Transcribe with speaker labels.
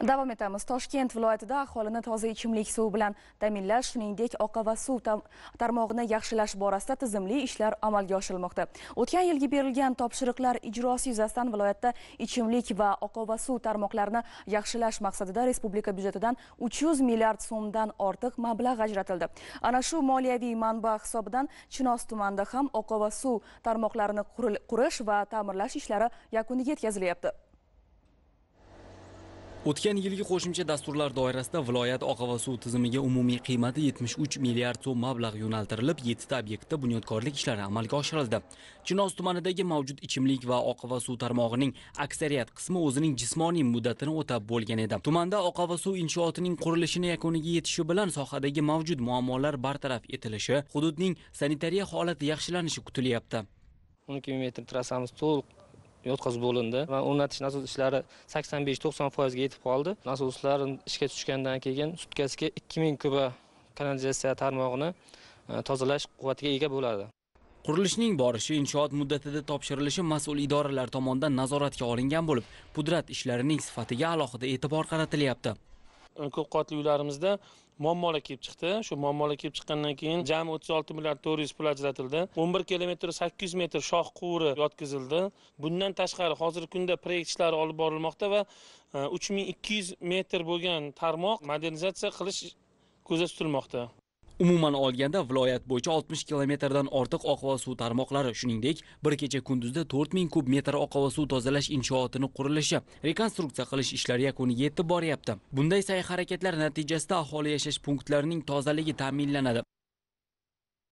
Speaker 1: davom etamiz toshkent viloyatida aholini toza ichimlik suvi bilan ta'minlash shuningdek oqa va suv tarmog'ini yaxshilash borasida tizimli ishlar amalga oshirilmoqda o'tgan yilgi berilgan topshiriqlar ijrosi yuzasidan viloyatda ichimlik va oqa va suv tarmoqlarini yaxshilash maqsadida respublika byudjetidan 300 milliard so'mdan ortiq mablag' ajratildi ana shu moliyaviy manba hisobidan chinoz tumanida ham oqa va suv tarmoqlarini qurish va ta'mirlash ishlari yakuniga yetkazilyapti
Speaker 2: o'tgan yilgi qo'shimcha dasturlar doirasida viloyat oqova suv tizimiga umumiy qiymati 73 milliard so'm mablag' yo'naltirilib 7 ta obyektda bunyodkorlik ishlari amalga oshirildi chinoz tumanidagi mavjud ichimlik va oqova suv tarmog'ining aksariyat qismi o'zining jismoniy muddatini o'tab bo'lgan edi tumanda oqova suv inshootining qurilishini yakuniga yetishi bilan sohadagi mavjud muammolar bartaraf etilishi hududning sanitariya holati yaxshilanishi kutilyapti
Speaker 3: 12 metr trassamiz to'liq yotqizib bo'lindi va o'rnatish nasos ishlari sakson besh to'qson foizga yetib qoldi nasoslar ishga tushgandan keyin sutkasiga ikki ming kuba kanalizatsiya
Speaker 2: tarmog'ini e, tozalash quvvatiga ega bo'ladi qurilishning borishi inshoot muddatida topshirilishi mas'ul idoralar tomonidan nazoratga olingan bo'lib pudrat ishlarining sifatiga alohida e'tibor qaratilyapti
Speaker 4: ko'p qavatli uylarimizda muammolar kelib chiqdi shu muammolar kelib chiqqandan keyin jami o'ttiz olti milliard to'rt yuz pul ajratildi o'n bir kilometr sakkiz yuz metr shoh quvuri yotqizildi bundan tashqari hozirgi kunda proyekt ishlari olib borilmoqda va e, uch ming ikki yuz metr bo'lgan tarmoq modernizatsiya qilish ko'zda tutilmoqda
Speaker 2: umuman olganda viloyat bo'yicha 60 kilometrdan ortiq oqova suv tarmoqlari shuningdek bir kecha kunduzda 4000 kub metr oqova suv tozalash inshootini qurilishi rekonstruksiya qilish ishlari yakuniga yetib boryapti bunday sa'y harakatlar natijasida aholi yashash punktlarining tozaligi ta'minlanadi